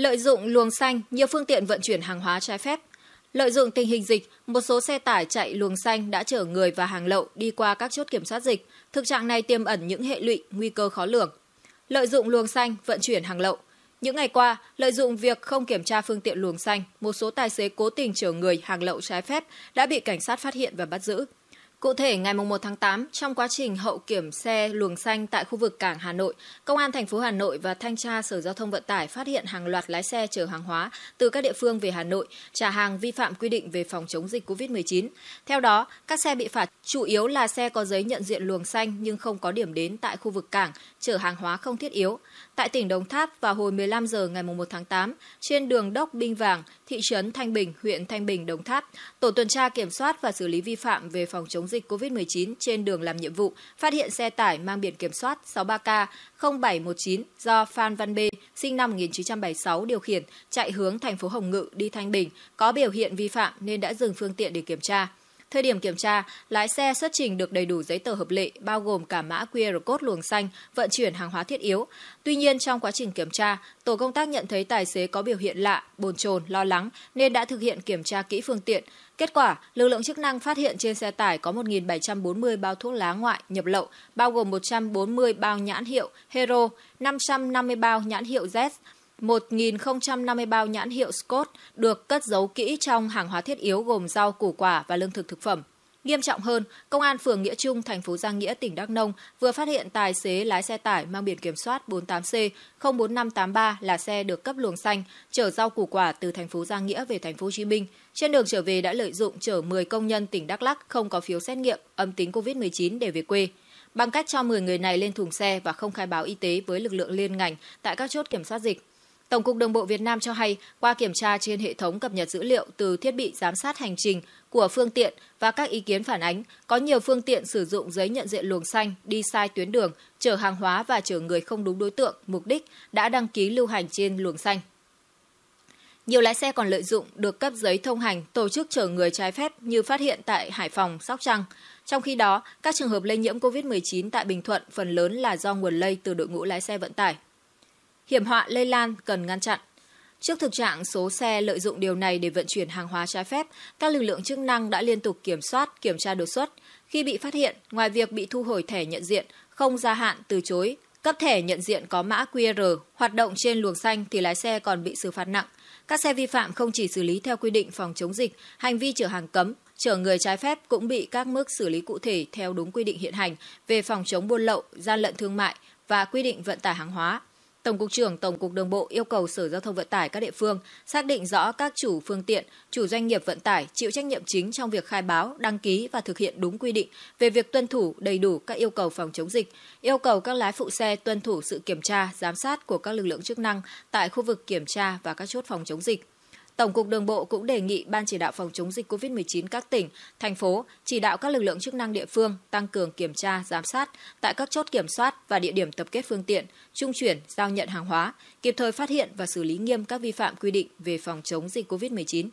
Lợi dụng luồng xanh, nhiều phương tiện vận chuyển hàng hóa trái phép. Lợi dụng tình hình dịch, một số xe tải chạy luồng xanh đã chở người và hàng lậu đi qua các chốt kiểm soát dịch. Thực trạng này tiềm ẩn những hệ lụy, nguy cơ khó lường. Lợi dụng luồng xanh vận chuyển hàng lậu. Những ngày qua, lợi dụng việc không kiểm tra phương tiện luồng xanh, một số tài xế cố tình chở người hàng lậu trái phép đã bị cảnh sát phát hiện và bắt giữ. Cụ thể, ngày 1 tháng 8, trong quá trình hậu kiểm xe luồng xanh tại khu vực cảng Hà Nội, Công an thành phố Hà Nội và Thanh tra Sở Giao thông Vận tải phát hiện hàng loạt lái xe chở hàng hóa từ các địa phương về Hà Nội trả hàng vi phạm quy định về phòng chống dịch COVID-19. Theo đó, các xe bị phạt chủ yếu là xe có giấy nhận diện luồng xanh nhưng không có điểm đến tại khu vực cảng, chở hàng hóa không thiết yếu. Tại tỉnh Đồng Tháp vào hồi 15 giờ ngày 1 tháng 8, trên đường Đốc Binh Vàng, thị trấn Thanh Bình, huyện Thanh Bình, Đồng Tháp, tổ tuần tra kiểm soát và xử lý vi phạm về phòng chống dịch COVID-19 trên đường làm nhiệm vụ, phát hiện xe tải mang biển kiểm soát 63K0719 do Phan Văn B, sinh năm 1976 điều khiển, chạy hướng thành phố Hồng Ngự đi Thanh Bình, có biểu hiện vi phạm nên đã dừng phương tiện để kiểm tra. Thời điểm kiểm tra, lái xe xuất trình được đầy đủ giấy tờ hợp lệ bao gồm cả mã QR code luồng xanh vận chuyển hàng hóa thiết yếu. Tuy nhiên trong quá trình kiểm tra, tổ công tác nhận thấy tài xế có biểu hiện lạ, bồn chồn, lo lắng nên đã thực hiện kiểm tra kỹ phương tiện. Kết quả, lực lượng chức năng phát hiện trên xe tải có 1.740 bao thuốc lá ngoại nhập lậu, bao gồm 140 bao nhãn hiệu Hero, 550 bao nhãn hiệu Z, 1.050 bao nhãn hiệu Scott được cất giấu kỹ trong hàng hóa thiết yếu gồm rau, củ quả và lương thực thực phẩm. Nghiêm trọng hơn, Công an phường Nghĩa Trung, thành phố Giang Nghĩa, tỉnh Đắk Nông vừa phát hiện tài xế lái xe tải mang biển kiểm soát 48C 04583 là xe được cấp luồng xanh, chở rau củ quả từ thành phố Giang Nghĩa về thành phố Hồ Chí Minh. Trên đường trở về đã lợi dụng chở 10 công nhân tỉnh Đắk Lắk không có phiếu xét nghiệm âm tính COVID-19 để về quê bằng cách cho 10 người này lên thùng xe và không khai báo y tế với lực lượng liên ngành tại các chốt kiểm soát dịch. Tổng cục Đường bộ Việt Nam cho hay, qua kiểm tra trên hệ thống cập nhật dữ liệu từ thiết bị giám sát hành trình của phương tiện và các ý kiến phản ánh, có nhiều phương tiện sử dụng giấy nhận diện luồng xanh đi sai tuyến đường, chở hàng hóa và chở người không đúng đối tượng, mục đích đã đăng ký lưu hành trên luồng xanh. Nhiều lái xe còn lợi dụng được cấp giấy thông hành tổ chức chở người trái phép như phát hiện tại Hải Phòng, Sóc Trăng. Trong khi đó, các trường hợp lây nhiễm COVID-19 tại Bình Thuận phần lớn là do nguồn lây từ đội ngũ lái xe vận tải, hiểm họa lây lan cần ngăn chặn. Trước thực trạng số xe lợi dụng điều này để vận chuyển hàng hóa trái phép, các lực lượng chức năng đã liên tục kiểm soát, kiểm tra đột xuất. Khi bị phát hiện, ngoài việc bị thu hồi thẻ nhận diện, không gia hạn, từ chối, cấp thẻ nhận diện có mã QR hoạt động trên luồng xanh thì lái xe còn bị xử phạt nặng. Các xe vi phạm không chỉ xử lý theo quy định phòng chống dịch, hành vi chở hàng cấm, chở người trái phép cũng bị các mức xử lý cụ thể theo đúng quy định hiện hành về phòng chống buôn lậu, gian lận thương mại và quy định vận tải hàng hóa, Tổng cục trưởng Tổng cục Đường bộ yêu cầu Sở Giao thông Vận tải các địa phương xác định rõ các chủ phương tiện, chủ doanh nghiệp vận tải chịu trách nhiệm chính trong việc khai báo, đăng ký và thực hiện đúng quy định về việc tuân thủ đầy đủ các yêu cầu phòng chống dịch, yêu cầu các lái phụ xe tuân thủ sự kiểm tra, giám sát của các lực lượng chức năng tại khu vực kiểm tra và các chốt phòng chống dịch. Tổng cục Đường bộ cũng đề nghị Ban chỉ đạo phòng chống dịch COVID-19 các tỉnh, thành phố chỉ đạo các lực lượng chức năng địa phương tăng cường kiểm tra, giám sát tại các chốt kiểm soát và địa điểm tập kết phương tiện, trung chuyển, giao nhận hàng hóa, kịp thời phát hiện và xử lý nghiêm các vi phạm quy định về phòng chống dịch COVID-19.